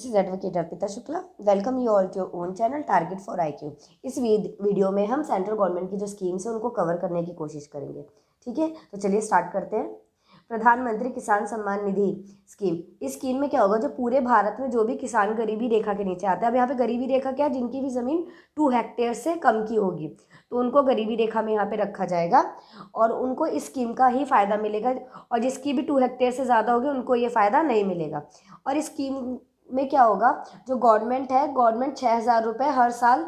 this is advocate Arpita Shukla welcome you all to own channel target for I Q इस video में हम central government की जो schemes हैं उनको कवर करने की कोशिश करेंगे ठीक है तो चलिए स्टार्ट करते हैं प्रधानमंत्री किसान सम्मान निधि स्कीम इस स्कीम में क्या होगा जो पूरे भारत में जो भी किसान गरीबी रेखा के नीचे आते हैं अब यहाँ पे गरीबी रेखा क्या है जिनकी भी ज़मीन टू हेक्टेयर से कम की होगी तो उनको गरीबी रेखा में यहाँ पे रखा जाएगा और उनको इस स्कीम का ही फ़ायदा मिलेगा और जिसकी भी टू हेक्टेयर से ज़्यादा होगी उनको ये फ़ायदा नहीं मिलेगा और इस स्कीम में क्या होगा जो गवर्नमेंट है गवर्नमेंट छः हज़ार रुपये हर साल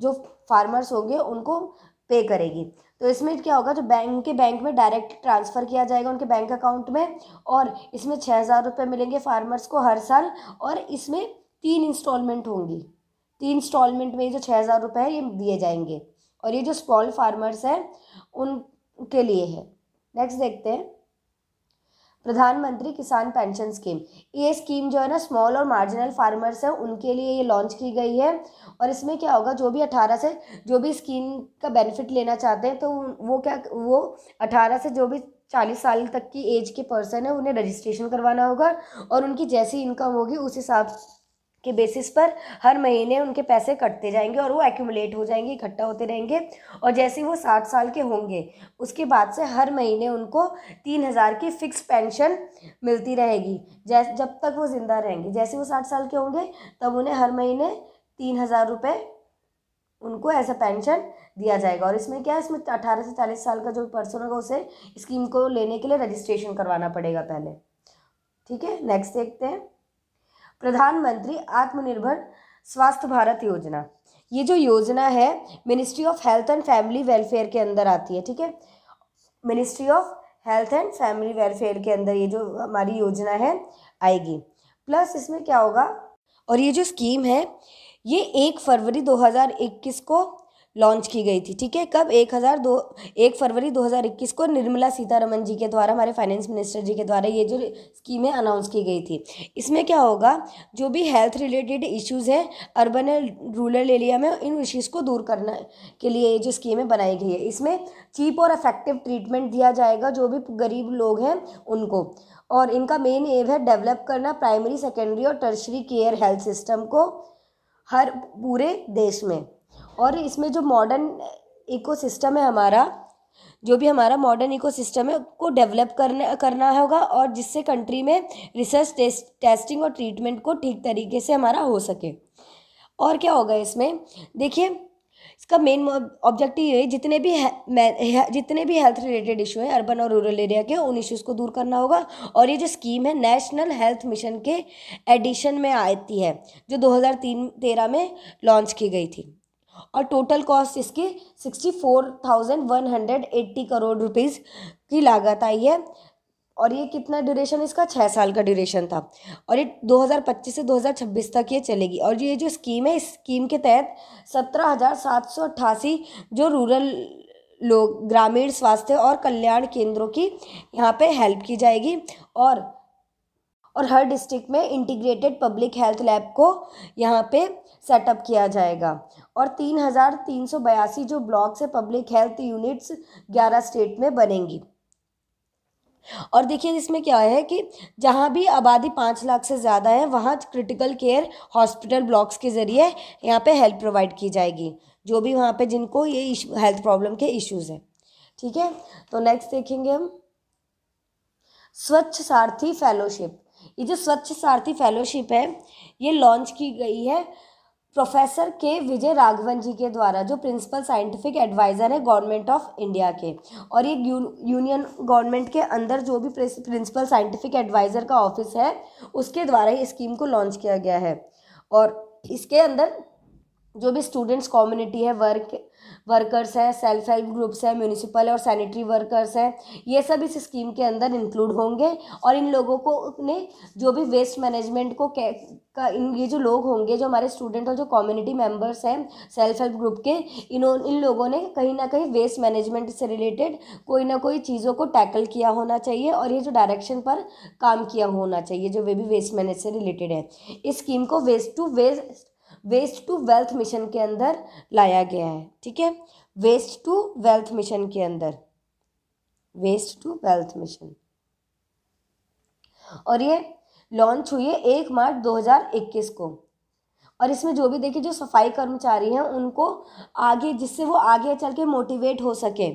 जो फार्मर्स होंगे उनको पे करेगी तो इसमें क्या होगा जो बैंक के बैंक में डायरेक्ट ट्रांसफ़र किया जाएगा उनके बैंक अकाउंट में और इसमें छः हज़ार रुपये मिलेंगे फार्मर्स को हर साल और इसमें तीन इंस्टॉलमेंट होंगी तीन इंस्टॉलमेंट में जो छः हज़ार रुपये है ये दिए जाएंगे और ये जो स्मॉल फार्मर्स हैं उनके लिए है नेक्स्ट देखते हैं प्रधानमंत्री किसान पेंशन स्कीम ये स्कीम जो है ना स्मॉल और मार्जिनल फार्मर्स हैं उनके लिए ये लॉन्च की गई है और इसमें क्या होगा जो भी अठारह से जो भी स्कीम का बेनिफिट लेना चाहते हैं तो वो क्या वो अठारह से जो भी चालीस साल तक की एज के पर्सन है उन्हें रजिस्ट्रेशन करवाना होगा और उनकी जैसी इनकम होगी उस हिसाब के बेसिस पर हर महीने उनके पैसे कटते जाएंगे और वो एक्यूमुलेट हो जाएंगे इकट्ठा होते रहेंगे और जैसे वो साठ साल के होंगे उसके बाद से हर महीने उनको तीन हज़ार की फिक्स पेंशन मिलती रहेगी जैसे जब तक वो ज़िंदा रहेंगे जैसे वो साठ साल के होंगे तब उन्हें हर महीने तीन हज़ार रुपये उनको ऐसा पेंशन दिया जाएगा और इसमें क्या है इसमें अठारह से चालीस साल का जो पर्सन होगा उसे स्कीम को लेने के लिए रजिस्ट्रेशन करवाना पड़ेगा पहले ठीक है नेक्स्ट देखते हैं प्रधानमंत्री आत्मनिर्भर स्वास्थ्य भारत योजना ये जो योजना है ministry of health and family welfare के अंदर आती है ठीक है ministry of health and family welfare के अंदर ये जो हमारी योजना है आएगी प्लस इसमें क्या होगा और ये जो स्कीम है ये एक फरवरी 2021 को लॉन्च की गई थी ठीक है कब एक हज़ार दो एक फरवरी 2021 को निर्मला सीतारमन जी के द्वारा हमारे फाइनेंस मिनिस्टर जी के द्वारा ये जो स्कीमें अनाउंस की गई थी इसमें क्या होगा जो भी हेल्थ रिलेटेड इश्यूज़ हैं अर्बन एंड रूरल एरिया में इन इश्यूज़ को दूर करने के लिए ये जो स्कीमें बनाई गई है इसमें चीप और इफेक्टिव ट्रीटमेंट दिया जाएगा जो भी गरीब लोग हैं उनको और इनका मेन एम है डेवलप करना प्राइमरी सेकेंडरी और टर्शरी केयर हेल्थ सिस्टम को हर पूरे देश में और इसमें जो मॉडर्न इकोसिस्टम है हमारा जो भी हमारा मॉडर्न इकोसिस्टम है को डेवलप करने करना होगा और जिससे कंट्री में रिसर्च टेस्ट टेस्टिंग और ट्रीटमेंट को ठीक तरीके से हमारा हो सके और क्या होगा इसमें देखिए इसका मेन ऑब्जेक्टिव ये है जितने भी है, जितने भी हेल्थ रिलेटेड इशू हैं अर्बन और रूरल एरिया के उन इश्यूज़ को दूर करना होगा और ये जो स्कीम है नेशनल हेल्थ मिशन के एडिशन में आती है जो दो तेरह में लॉन्च की गई थी और टोटल कॉस्ट इसके sixty four thousand one hundred eighty crore rupees की लागत आई है और ये कितना ड्यूरेशन इसका छः साल का ड्यूरेशन था और ये दो हज़ार पच्चीस से दो हज़ार छब्बीस तक ये चलेगी और ये जो स्कीम है इस स्कीम के तहत सत्रह हज़ार सात सौ अट्ठासी जो रूरल लोग ग्रामीण स्वास्थ्य और कल्याण केंद्रों की यहाँ पे हेल्प की जाएगी और और हर डिस्ट्रिक्ट में इंटीग्रेटेड पब्लिक हेल्थ लैब को यहाँ पे सेटअप किया जाएगा और तीन हज़ार तीन सौ बयासी जो ब्लॉक्स है पब्लिक हेल्थ यूनिट्स ग्यारह स्टेट में बनेंगी और देखिए इसमें क्या है कि जहाँ भी आबादी पाँच लाख से ज़्यादा है वहाँ क्रिटिकल केयर हॉस्पिटल ब्लॉक्स के ज़रिए यहाँ पे हेल्प प्रोवाइड की जाएगी जो भी वहाँ पे जिनको ये हेल्थ प्रॉब्लम के इश्यूज़ हैं ठीक है तो नेक्स्ट देखेंगे हम स्वच्छ सारथी फेलोशिप ये जो स्वच्छ सारथी फेलोशिप है ये लॉन्च की गई है प्रोफेसर के विजय राघवन जी के द्वारा जो प्रिंसिपल साइंटिफिक एडवाइज़र है गवर्नमेंट ऑफ इंडिया के और ये यूनियन गवर्नमेंट के अंदर जो भी प्रिंसिपल साइंटिफिक एडवाइज़र का ऑफिस है उसके द्वारा ही स्कीम को लॉन्च किया गया है और इसके अंदर जो भी स्टूडेंट्स कम्युनिटी है वर्क वर्कर्स हैं सेल्फ हेल्प ग्रुप्स हैं म्यूनिसिपल और सैनिटरी वर्कर्स हैं ये सब इस स्कीम के अंदर इंक्लूड होंगे और इन लोगों को अपने जो भी वेस्ट मैनेजमेंट को कै का इन ये जो लोग होंगे जो हमारे स्टूडेंट और जो कम्युनिटी मेम्बर्स हैं सेल्फ हेल्प ग्रुप के इन्हों इन लोगों ने कहीं ना कहीं वेस्ट मैनेजमेंट से रिलेटेड कोई ना कोई चीज़ों को टैकल किया होना चाहिए और ये जो डायरेक्शन पर काम किया होना चाहिए जो वे भी वेस्ट मैनेज से रिलेटेड है इस स्कीम को waste to waste waste to wealth mission के अंदर लाया गया है ठीक है वेस्ट टू वेल्थ मिशन के अंदर वेस्ट टू वेल्थ मिशन और ये लॉन्च हुई है एक मार्च 2021 को और इसमें जो भी देखिए जो सफाई कर्मचारी हैं उनको आगे जिससे वो आगे चल के मोटिवेट हो सके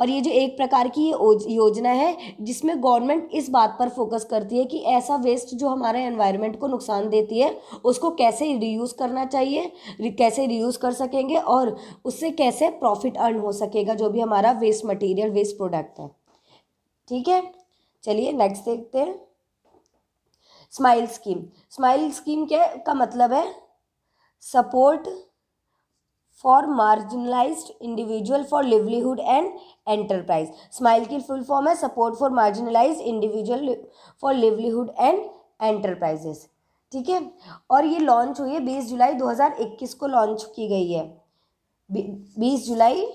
और ये जो एक प्रकार की ये योजना है जिसमें गवर्नमेंट इस बात पर फोकस करती है कि ऐसा वेस्ट जो हमारे एनवायरनमेंट को नुकसान देती है उसको कैसे रीयूज़ करना चाहिए कैसे रीयूज़ कर सकेंगे और उससे कैसे प्रॉफिट अर्न हो सकेगा जो भी हमारा वेस्ट मटीरियल वेस्ट प्रोडक्ट है ठीक है चलिए नेक्स्ट देखते हैं स्माइल स्कीम स्माइल स्कीम के का मतलब है support for marginalise individual for livelihood and enterprise smile की फुल फॉर्म है support for marginalise individual for livelihood and enterprises ठीक है और ये लॉन्च हुई है बीस जुलाई दो हजार इक्कीस को लॉन्च की गई है बीस जुलाई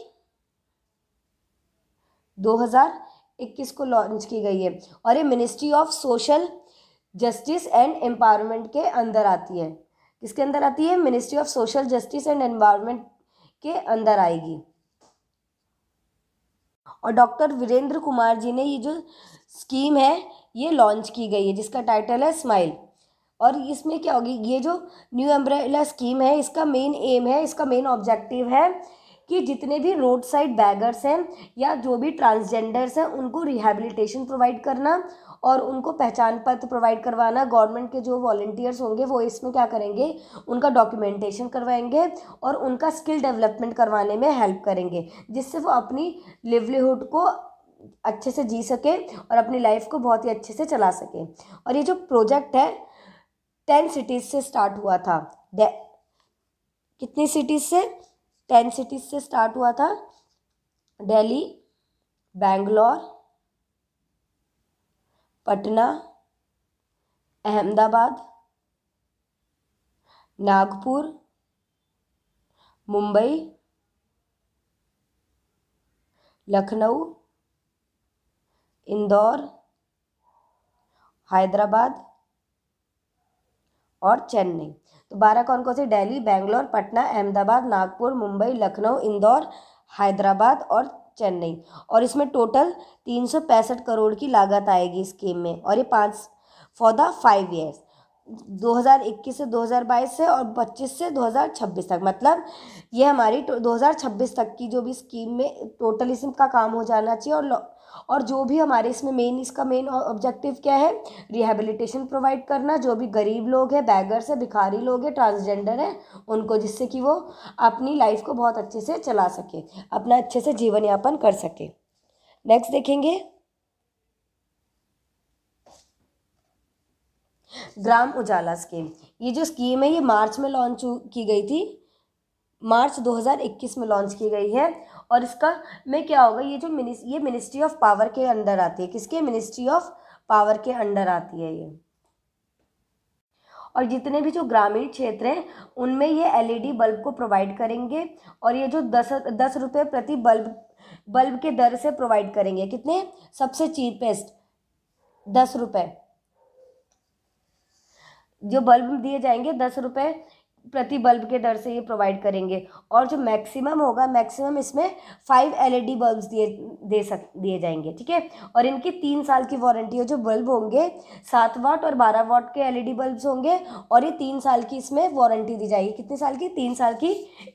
दो हजार इक्कीस को लॉन्च की गई है और ये ministry of social justice and empowerment के अंदर आती है किसके अंदर आती है ministry of social justice and environment के अंदर आएगी और डॉक्टर वीरेंद्र कुमार जी ने ये जो स्कीम है ये लॉन्च की गई है जिसका टाइटल है स्माइल और इसमें क्या होगी ये जो न्यू एम्ब्रेला स्कीम है इसका मेन एम है इसका मेन ऑब्जेक्टिव है कि जितने भी रोड साइड बैगर्स हैं या जो भी ट्रांसजेंडर्स हैं उनको रिहेबिलिटेशन प्रोवाइड करना और उनको पहचान पत्र प्रोवाइड करवाना गवर्नमेंट के जो वॉल्टियर्स होंगे वो इसमें क्या करेंगे उनका डॉक्यूमेंटेशन करवाएंगे और उनका स्किल डेवलपमेंट करवाने में हेल्प करेंगे जिससे वो अपनी लिवलीहुड को अच्छे से जी सके और अपनी लाइफ को बहुत ही अच्छे से चला सके और ये जो प्रोजेक्ट है टेन सिटीज़ से स्टार्ट हुआ था कितनी सिटीज़ से टेन सिटीज़ से स्टार्ट हुआ था दिल्ली बैंगलोर पटना अहमदाबाद नागपुर मुंबई लखनऊ इंदौर हैदराबाद और चेन्नई तो बारह कौन कौन से दिल्ली बेंगलोर पटना अहमदाबाद नागपुर मुंबई लखनऊ इंदौर हैदराबाद और चेन्नई और इसमें टोटल तीन सौ पैंसठ करोड़ की लागत आएगी इस स्कीम में और ये पाँच फॉर द फाइव ईयर्स 2021 से 2022 से और 25 से 2026 तक मतलब ये हमारी 2026 तक की जो भी स्कीम में टोटल का काम हो जाना चाहिए और और जो भी हमारे इसमें मेन इसका मेन ऑब्जेक्टिव क्या है रिहेबिलिटेशन प्रोवाइड करना जो भी गरीब लोग हैं बैगर्स हैं भिखारी लोग हैं ट्रांसजेंडर हैं उनको जिससे कि वो अपनी लाइफ को बहुत अच्छे से चला सके अपना अच्छे से जीवन यापन कर सके नेक्स्ट देखेंगे ग्राम उजाला स्कीम ये जो स्कीम है ये मार्च में लॉन्च की गई थी मार्च 2021 में लॉन्च की गई है और इसका में क्या होगा ये जो मिनिस ये मिनिस्ट्री ऑफ पावर के अंडर आती है किसके मिनिस्ट्री ऑफ पावर के अंडर आती है ये और जितने भी जो ग्रामीण क्षेत्र हैं उनमें ये एलईडी बल्ब को प्रोवाइड करेंगे और ये जो दस दस रुपये प्रति बल्ब बल्ब के दर से प्रोवाइड करेंगे कितने सबसे चीपेस्ट दस रुपये जो बल्ब दिए जाएंगे दस रुपये प्रति बल्ब के दर से ये प्रोवाइड करेंगे और जो मैक्सिमम होगा मैक्सिमम इसमें फाइव एलईडी बल्ब्स दिए दे सक दिए जाएंगे ठीक है और इनकी तीन साल की वारंटी है जो बल्ब होंगे सात वाट और बारह वाट के एलईडी बल्ब्स e होंगे और ये तीन साल की इसमें वारंटी दी जाएगी कितने साल की तीन साल की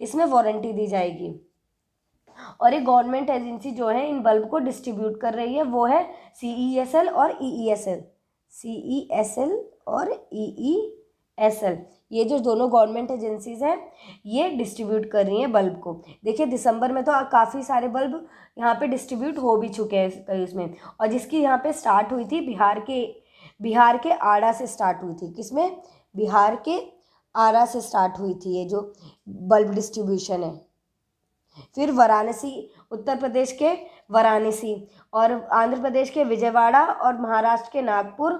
इसमें वारंटी दी जाएगी और ये गवर्नमेंट एजेंसी जो है इन बल्ब को डिस्ट्रीब्यूट कर रही है वो है सी ई एस एल और E E S L C E S L और ई ई एस एल ये जो दोनों गवर्नमेंट एजेंसीज हैं ये डिस्ट्रीब्यूट कर रही हैं बल्ब को देखिए दिसंबर में तो काफ़ी सारे बल्ब यहाँ पे डिस्ट्रीब्यूट हो भी चुके हैं कई उसमें और जिसकी यहाँ पे स्टार्ट हुई थी बिहार के बिहार के आड़ा से स्टार्ट हुई थी किसमें बिहार के आरा से स्टार्ट हुई थी ये जो बल्ब डिस्ट्रीब्यूशन है फिर वाराणसी उत्तर प्रदेश के वाराणसी और आंध्र प्रदेश के विजयवाड़ा और महाराष्ट्र के नागपुर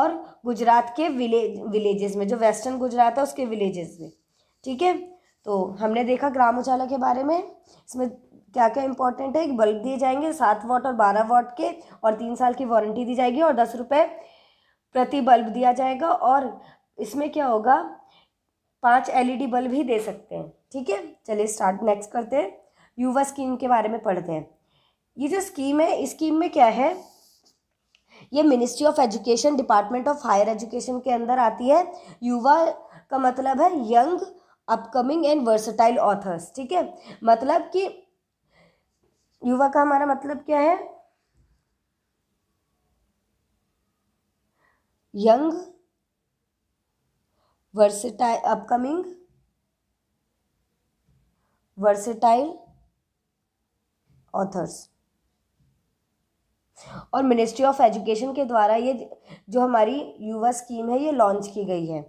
और गुजरात के विलेज विलेजेस में जो वेस्टर्न गुजरात है उसके विलेजेस में ठीक है तो हमने देखा ग्राम उजाला के बारे में इसमें क्या क्या इंपॉर्टेंट है बल्ब दिए जाएंगे सात वाट और बारह वाट के और तीन साल की वारंटी दी जाएगी और दस रुपये प्रति बल्ब दिया जाएगा और इसमें क्या होगा पांच एलईडी बल्ब ही दे सकते हैं ठीक है चलिए स्टार्ट नेक्स्ट करते हैं युवा स्कीम के बारे में पढ़ते हैं ये जो स्कीम है इस स्कीम में क्या है ये ministry of education department of higher education के अंदर आती है युवा का मतलब है young upcoming and versatile authors ठीक है मतलब कि युवा का हमारा मतलब क्या है young versatile upcoming versatile authors और मिनिस्ट्री ऑफ एजुकेशन के द्वारा ये जो हमारी युवा स्कीम है ये लॉन्च की गई है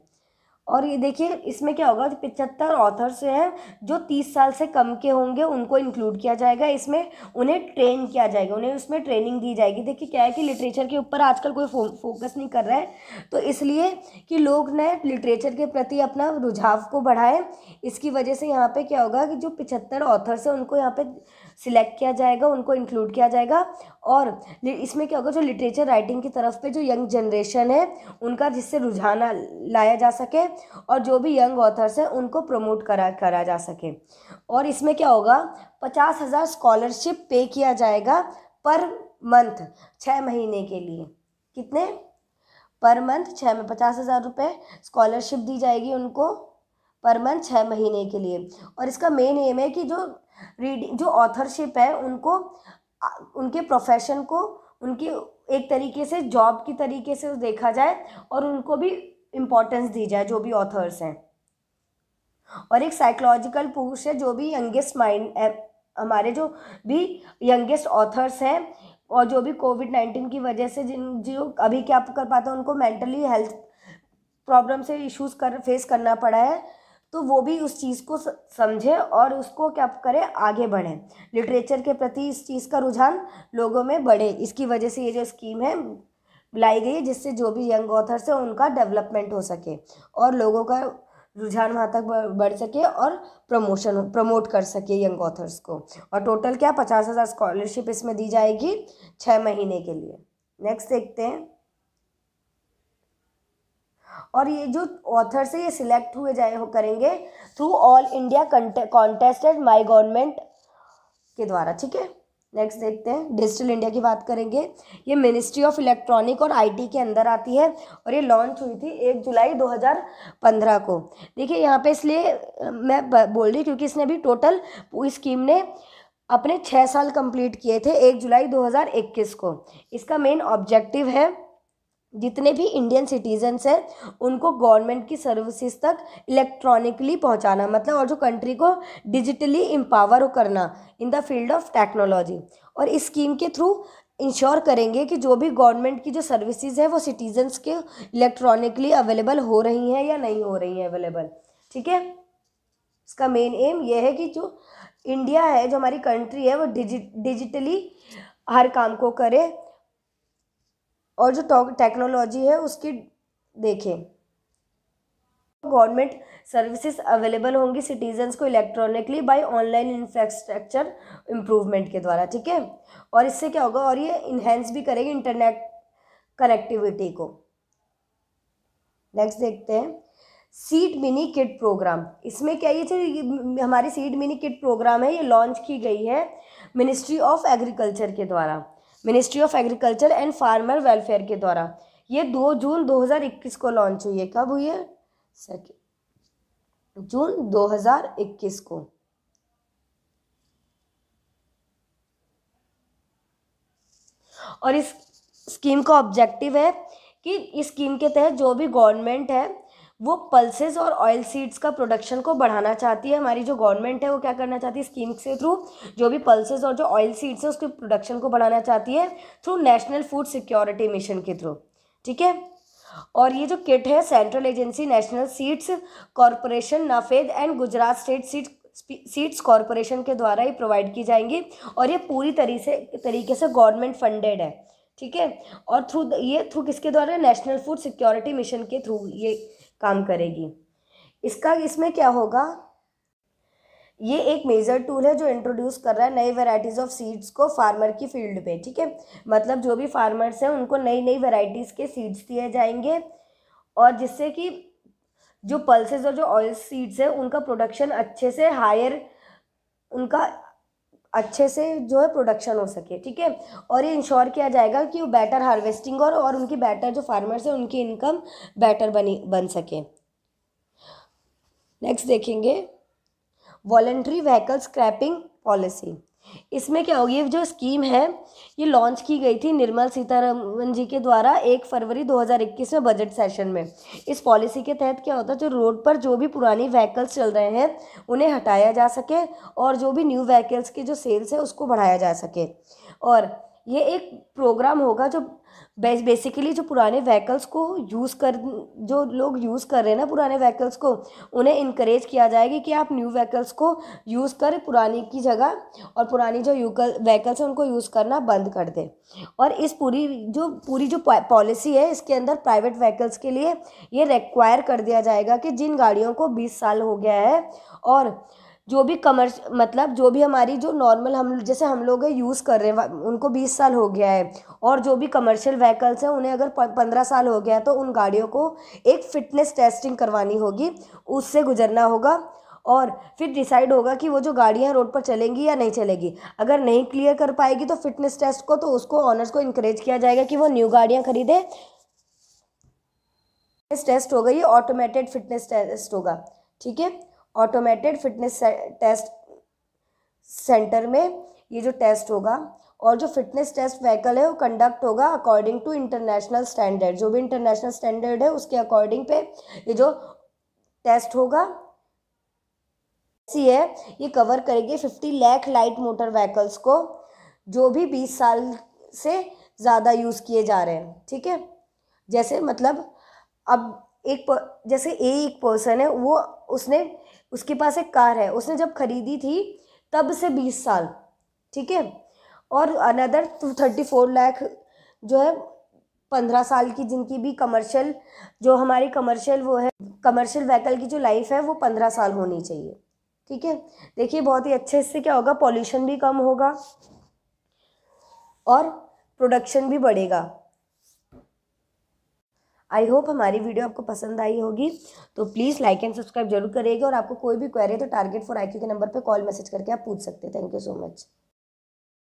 और ये देखिए इसमें क्या होगा पिचहत्तर ऑथर्स हैं जो तीस साल से कम के होंगे उनको इंक्लूड किया जाएगा इसमें उन्हें ट्रेन किया जाएगा उन्हें उसमें ट्रेनिंग दी जाएगी देखिए क्या है कि लिटरेचर के ऊपर आजकल कोई फो, फोकस नहीं कर रहा है तो इसलिए कि लोग ने लिटरेचर के प्रति अपना रुझाव को बढ़ाएं इसकी वजह से यहाँ पर क्या होगा कि जो पिचहत्तर ऑथर्स हैं उनको यहाँ पर सिलेक्ट किया जाएगा उनको इंक्लूड किया जाएगा और इसमें क्या होगा जो लिटरेचर राइटिंग की तरफ पे जो यंग जनरेशन है उनका जिससे रुझान लाया जा सके और जो भी यंग ऑथर्स हैं उनको प्रमोट करा करा जा सके और इसमें क्या होगा पचास हज़ार स्कॉलरशिप पे किया जाएगा पर मंथ छः महीने के लिए कितने पर मंथ छः में पचास हज़ार रुपये स्कॉलरशिप दी जाएगी उनको पर मंथ छः महीने के लिए और इसका मेन एम है कि जो रीडिंग जो ऑथरशिप है उनको उनके प्रोफेशन को उनकी एक तरीके से जॉब की तरीके से देखा जाए और उनको भी इम्पोर्टेंस दी जाए जो भी ऑथर्स हैं और एक साइकोलॉजिकल पुरुष है जो भी यंगेस्ट माइंड हमारे जो भी यंगेस्ट ऑथर्स हैं और जो भी कोविड नाइन्टीन की वजह से जिन जो अभी क्या कर पाते हैं उनको मेंटली हेल्थ प्रॉब्लम से इश्यूज कर फेस करना पड़ा है तो वो भी उस चीज़ को समझे और उसको क्या करें आगे बढ़ें लिटरेचर के प्रति इस चीज़ का रुझान लोगों में बढ़े इसकी वजह से ये जो स्कीम है लाई गई है जिससे जो भी यंग ऑथर्स हैं उनका डेवलपमेंट हो सके और लोगों का रुझान वहाँ तक बढ़ सके और प्रमोशन प्रमोट कर सके यंग ऑथर्स को और टोटल क्या पचास हज़ार स्कॉलरशिप इसमें दी जाएगी छः महीने के लिए नेक्स्ट देखते हैं और ये जो ऑथर्स है ये सिलेक्ट हुए जाए हो करेंगे through all India contested my government के द्वारा ठीक है नेक्स्ट देखते हैं डिजिटल इंडिया की बात करेंगे ये मिनिस्ट्री ऑफ इलेक्ट्रॉनिक और आईटी के अंदर आती है और ये लॉन्च हुई थी एक जुलाई 2015 को देखिए यहाँ पे इसलिए मैं बोल रही हूँ क्योंकि इसने भी टोटल पूरी स्कीम ने अपने छः साल कंप्लीट किए थे एक जुलाई 2021 को इसका मेन ऑब्जेक्टिव है जितने भी इंडियन सिटीजन्स हैं उनको गवर्नमेंट की सर्विसेज तक इलेक्ट्रॉनिकली पहुंचाना मतलब और जो कंट्री को डिजिटली एम्पावर करना in the field of technology और इस स्कीम के थ्रू इंश्योर करेंगे कि जो भी गवर्नमेंट की जो सर्विसेज है वो सिटीजन्स के इलेक्ट्रॉनिकली अवेलेबल हो रही हैं या नहीं हो रही हैं अवेलेबल ठीक है इसका मेन एम ये है कि जो इंडिया है जो हमारी कंट्री है वो डिजिटली हर काम को करे और जो टेक्नोलॉजी है उसकी देखें गवर्नमेंट सर्विसेज अवेलेबल होंगी सिटीजन्स को electronically by online infrastructure improvement के द्वारा ठीक है और इससे क्या होगा और ये इन्हेंस भी करेगी इंटरनेट कनेक्टिविटी को नेक्स्ट देखते हैं सीट मिनी किट प्रोग्राम इसमें क्या ये थे हमारी सीट मिनी किट प्रोग्राम है ये लॉन्च की गई है मिनिस्ट्री ऑफ एग्रीकल्चर के द्वारा ministry of agriculture and farmer welfare के द्वारा ये दो जून 2021 को लॉन्च हुई है कब हुई है सेकेंड जून 2021 को और इस स्कीम का ऑब्जेक्टिव है कि इस स्कीम के तहत जो भी गवर्नमेंट है वो पल्सेज और ऑयल सीड्स का प्रोडक्शन को बढ़ाना चाहती है हमारी जो गवर्नमेंट है वो क्या करना चाहती है स्कीम के थ्रू जो भी पल्सेज और जो ऑयल सीड्स है उसके प्रोडक्शन को बढ़ाना चाहती है through national food security mission के थ्रू ठीक है और ये जो किट है central agency national seeds corporation NAFED and Gujarat state seed seeds corporation के द्वारा ही प्रोवाइड की जाएंगी और ये पूरी तरी से तरीके से गवर्नमेंट फंडेड है ठीक है और थ्रू ये थ्रू किसके द्वारा नेशनल फूड सिक्योरिटी मिशन के थ्रू ये काम करेगी इसका इसमें क्या होगा ये एक मेजर टूल है जो इंट्रोड्यूस कर रहा है नई वैरायटीज़ ऑफ सीड्स को फार्मर की फील्ड पे ठीक है मतलब जो भी फार्मर्स हैं उनको नई नई वैरायटीज़ के सीड्स दिए जाएंगे और जिससे कि जो पल्सेस और जो ऑयल सीड्स हैं उनका प्रोडक्शन अच्छे से हायर उनका अच्छे से जो है प्रोडक्शन हो सके ठीक है और ये इंश्योर किया जाएगा कि वो बेटर हार्वेस्टिंग और और उनकी बेटर जो फार्मर्स हैं उनकी इनकम बेटर बनी बन सके नेक्स्ट देखेंगे वॉलेंट्री व्हीकल स्क्रैपिंग पॉलिसी इसमें क्या होगी जो स्कीम है ये लॉन्च की गई थी निर्मल सीतारमन जी के द्वारा एक फरवरी 2021 में बजट सेशन में इस पॉलिसी के तहत क्या होता है जो रोड पर जो भी पुरानी व्हीकल्स चल रहे हैं उन्हें हटाया जा सके और जो भी न्यू व्हीकल्स की जो सेल्स है उसको बढ़ाया जा सके और ये एक प्रोग्राम होगा जो बेसिकली जो पुराने व्हीकल्स को यूज़ कर जो लोग यूज़ कर रहे हैं ना पुराने व्हीकल्स को उन्हें इनक्रेज किया जाएगा कि आप न्यू व्हीकल्स को यूज़ करें पुरानी की जगह और पुरानी जो यूकल व्हीकल्स हैं उनको यूज़ करना बंद कर दें और इस पूरी जो पूरी जो पॉलिसी है इसके अंदर प्राइवेट व्हीकल्स के लिए ये रिक्वायर कर दिया जाएगा कि जिन गाड़ियों को बीस साल हो गया है और जो भी कमर्स मतलब जो भी हमारी जो नॉर्मल हम जैसे हम लोग यूज़ कर रहे हैं उनको बीस साल हो गया है और जो भी कमर्शियल व्हीकल्स हैं उन्हें अगर पंद्रह साल हो गया है तो उन गाड़ियों को एक फ़िटनेस टेस्टिंग करवानी होगी उससे गुजरना होगा और फिर डिसाइड होगा कि वो जो गाड़ियाँ रोड पर चलेंगी या नहीं चलेगी अगर नहीं क्लियर कर पाएगी तो फिटनेस टेस्ट को तो उसको ऑनर्स को इनक्रेज किया जाएगा कि वो न्यू गाड़ियाँ खरीदे फिटनेस टेस्ट होगा ये ऑटोमेटेड फिटनेस टेस्ट होगा ठीक है ऑटोमेटेड फिटनेस टेस्ट सेंटर में ये जो टेस्ट होगा और जो फिटनेस टेस्ट व्हीकल है वो कंडक्ट होगा अकॉर्डिंग टू इंटरनेशनल स्टैंडर्ड जो भी इंटरनेशनल स्टैंडर्ड है उसके अकॉर्डिंग पे ये जो टेस्ट होगा सी है ये कवर करेगी fifty lakh light motor vehicles को जो भी बीस साल से ज़्यादा यूज़ किए जा रहे हैं ठीक है जैसे मतलब अब एक जैसे ए एक पर्सन है वो उसने उसके पास एक कार है उसने जब खरीदी थी तब से बीस साल ठीक है और another two thirty four lakh जो है पंद्रह साल की जिनकी भी कमर्शियल जो हमारी कमर्शियल वो है कमर्शियल व्हीकल की जो लाइफ है वो पंद्रह साल होनी चाहिए ठीक है देखिए बहुत ही अच्छे इससे क्या होगा पॉल्यूशन भी कम होगा और प्रोडक्शन भी बढ़ेगा आई होप हमारी वीडियो आपको पसंद आई होगी तो प्लीज़ लाइक एंड सब्सक्राइब जरूर करेगी और आपको कोई भी क्वेरी तो टारगेट फॉर आई के नंबर पर कॉल मैसेज करके आप पूछ सकते हैं थैंक यू सो मच